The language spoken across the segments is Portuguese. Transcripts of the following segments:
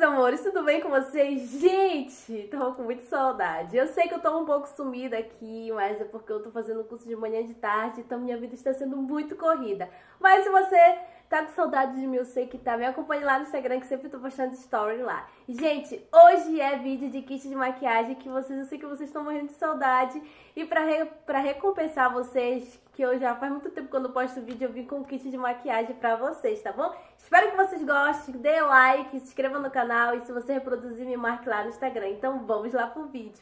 meus amores, tudo bem com vocês? Gente, tô com muita saudade. Eu sei que eu tô um pouco sumida aqui, mas é porque eu tô fazendo curso de manhã e de tarde, então minha vida está sendo muito corrida. Mas se você Tá com saudade de mim, eu sei que tá. Me acompanhe lá no Instagram que sempre tô postando story lá. Gente, hoje é vídeo de kit de maquiagem que vocês, eu sei que vocês estão morrendo de saudade. E pra, re, pra recompensar vocês, que eu já faz muito tempo quando eu posto vídeo, eu vim com um kit de maquiagem pra vocês, tá bom? Espero que vocês gostem, dê like, se inscreva no canal e se você reproduzir, me marque lá no Instagram. Então vamos lá pro vídeo.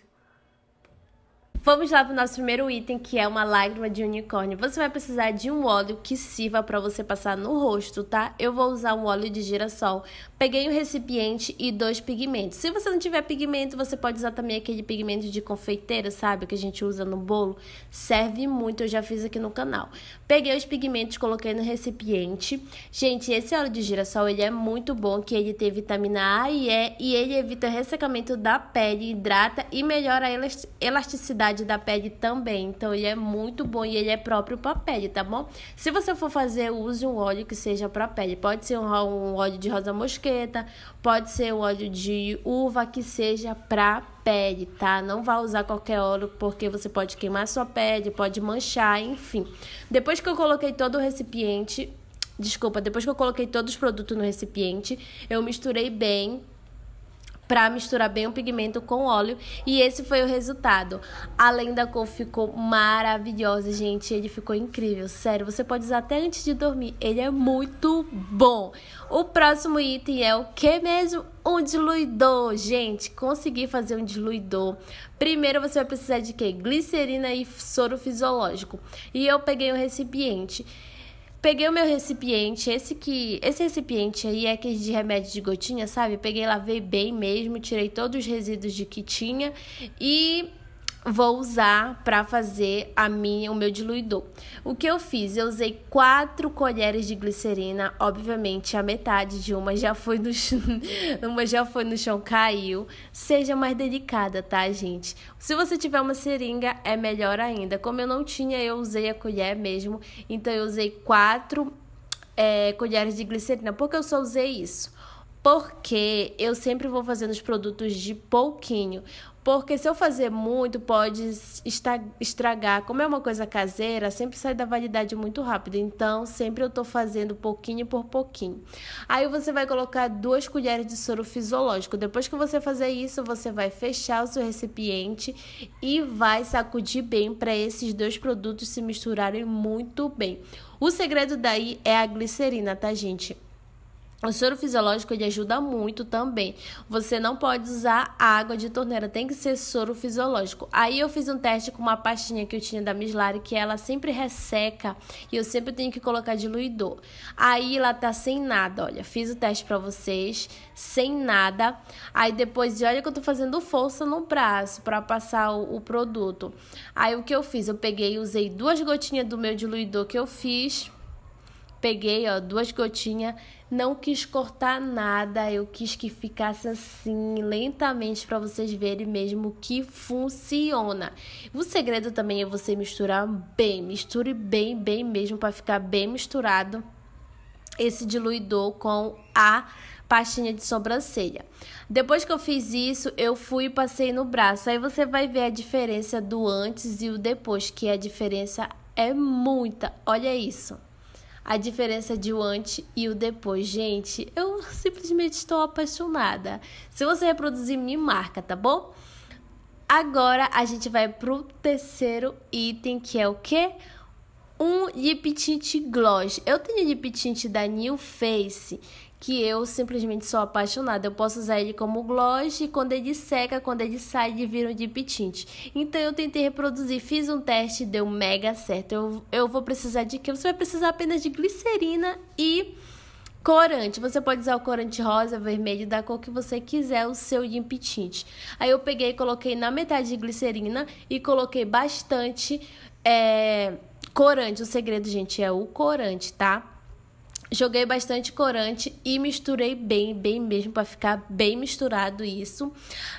Vamos lá para o nosso primeiro item, que é uma lágrima de unicórnio. Você vai precisar de um óleo que sirva para você passar no rosto, tá? Eu vou usar um óleo de girassol. Peguei o um recipiente e dois pigmentos. Se você não tiver pigmento, você pode usar também aquele pigmento de confeiteira, sabe? Que a gente usa no bolo. Serve muito, eu já fiz aqui no canal. Peguei os pigmentos, coloquei no recipiente. Gente, esse óleo de girassol, ele é muito bom, que ele tem vitamina A e E, e ele evita ressecamento da pele, hidrata e melhora a elasticidade qualidade da pele também. Então ele é muito bom e ele é próprio para pele, tá bom? Se você for fazer, use um óleo que seja para pele. Pode ser um, óleo de rosa mosqueta, pode ser um óleo de uva que seja para pele, tá? Não vá usar qualquer óleo porque você pode queimar sua pele, pode manchar, enfim. Depois que eu coloquei todo o recipiente, desculpa, depois que eu coloquei todos os produtos no recipiente, eu misturei bem para misturar bem o pigmento com o óleo e esse foi o resultado. Além da cor ficou maravilhosa, gente, ele ficou incrível, sério, você pode usar até antes de dormir, ele é muito bom. O próximo item é o que mesmo? Um diluidor, gente, consegui fazer um diluidor. Primeiro você vai precisar de quê? Glicerina e soro fisiológico. E eu peguei um recipiente Peguei o meu recipiente, esse que. Esse recipiente aí é aquele de remédio de gotinha, sabe? Peguei, lavei bem mesmo, tirei todos os resíduos de que tinha e vou usar para fazer a minha, o meu diluidor. O que eu fiz? Eu usei quatro colheres de glicerina, obviamente a metade de uma já foi no chão, uma já foi no chão, caiu. Seja mais delicada, tá, gente? Se você tiver uma seringa, é melhor ainda. Como eu não tinha, eu usei a colher mesmo, então eu usei quatro é, colheres de glicerina. Por que eu só usei isso? porque eu sempre vou fazendo os produtos de pouquinho, porque se eu fazer muito, pode estragar. Como é uma coisa caseira, sempre sai da validade muito rápido. Então, sempre eu tô fazendo pouquinho por pouquinho. Aí você vai colocar duas colheres de soro fisiológico. Depois que você fazer isso, você vai fechar o seu recipiente e vai sacudir bem para esses dois produtos se misturarem muito bem. O segredo daí é a glicerina, tá, gente? O soro fisiológico ele ajuda muito também. Você não pode usar água de torneira, tem que ser soro fisiológico. Aí eu fiz um teste com uma pastinha que eu tinha da Mislari, que ela sempre resseca e eu sempre tenho que colocar diluidor. Aí ela tá sem nada, olha. Fiz o teste para vocês, sem nada. Aí depois, olha que eu tô fazendo força no braço para passar o, o produto. Aí o que eu fiz? Eu peguei, usei duas gotinhas do meu diluidor que eu fiz Peguei, ó, duas gotinhas, não quis cortar nada, eu quis que ficasse assim, lentamente, para vocês verem mesmo que funciona. O segredo também é você misturar bem, misture bem, bem mesmo, para ficar bem misturado esse diluidor com a pastinha de sobrancelha. Depois que eu fiz isso, eu fui e passei no braço. Aí você vai ver a diferença do antes e o depois, que a diferença é muita. Olha isso a diferença de o antes e o depois. Gente, eu simplesmente estou apaixonada. Se você reproduzir, me marca, tá bom? Agora a gente vai pro terceiro item, que é o quê? um lip tint gloss. Eu tenho lip tint da New Face, que eu simplesmente sou apaixonada. Eu posso usar ele como gloss e quando ele seca, quando ele sai, ele vira um lip tint. Então eu tentei reproduzir, fiz um teste, deu mega certo. Eu, eu vou precisar de que Você vai precisar apenas de glicerina e corante. Você pode usar o corante rosa, vermelho, da cor que você quiser, o seu lip tint. Aí eu peguei, coloquei na metade de glicerina e coloquei bastante... É Corante, o segredo, gente, é o corante, tá? Joguei bastante corante e misturei bem, bem mesmo, para ficar bem misturado isso.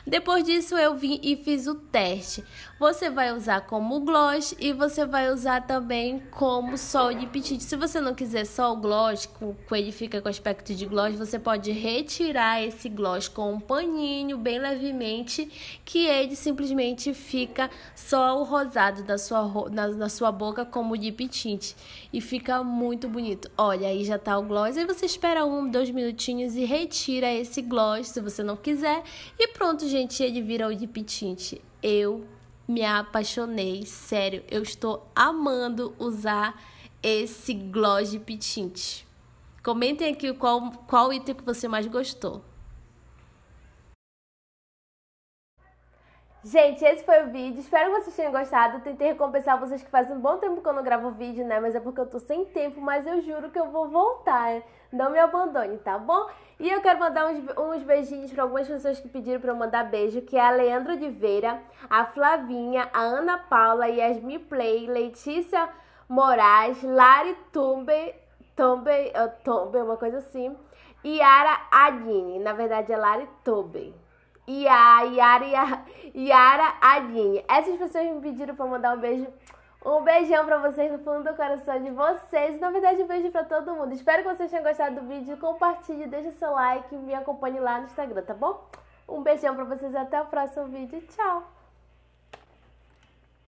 Depois disso, eu vim e fiz o teste. Você vai usar como gloss e você vai usar também como sol de petite. Se você não quiser só o gloss, com, com ele fica com aspecto de gloss, você pode retirar esse gloss com um paninho bem levemente, que ele simplesmente fica só o rosado da sua, na, na sua boca como de petite. E fica muito bonito. Olha, aí já tá o gloss. Aí você espera um, dois minutinhos e retira esse gloss, se você não quiser. E pronto, gente, ele vira o de petite. Eu me apaixonei, sério, eu estou amando usar esse gloss de pitint. Comentem aqui qual, qual item que você mais gostou. Gente, esse foi o vídeo. Espero que vocês tenham gostado. Tentei recompensar vocês que fazem um bom tempo que eu não gravo vídeo, né? Mas é porque eu tô sem tempo, mas eu juro que eu vou voltar. Não me abandone, tá bom? E eu quero mandar uns, uns beijinhos para algumas pessoas que pediram para eu mandar beijo, que é a Leandro Oliveira, a Flavinha, a Ana Paula, Yasmin Play, Letícia Moraes, Lari Tumbe, Tumbe, uh, eh, Tumbe, uma coisa assim, Yara Aguini, na verdade é Lari Tumbe. E a Yara e a Yara Aline. Essas pessoas me pediram para mandar um beijo. Um beijão pra vocês no fundo do coração de vocês. Na verdade, um beijo pra todo mundo. Espero que vocês tenham gostado do vídeo. Compartilhe, deixe seu like e me acompanhe lá no Instagram, tá bom? Um beijão pra vocês até o próximo vídeo. Tchau!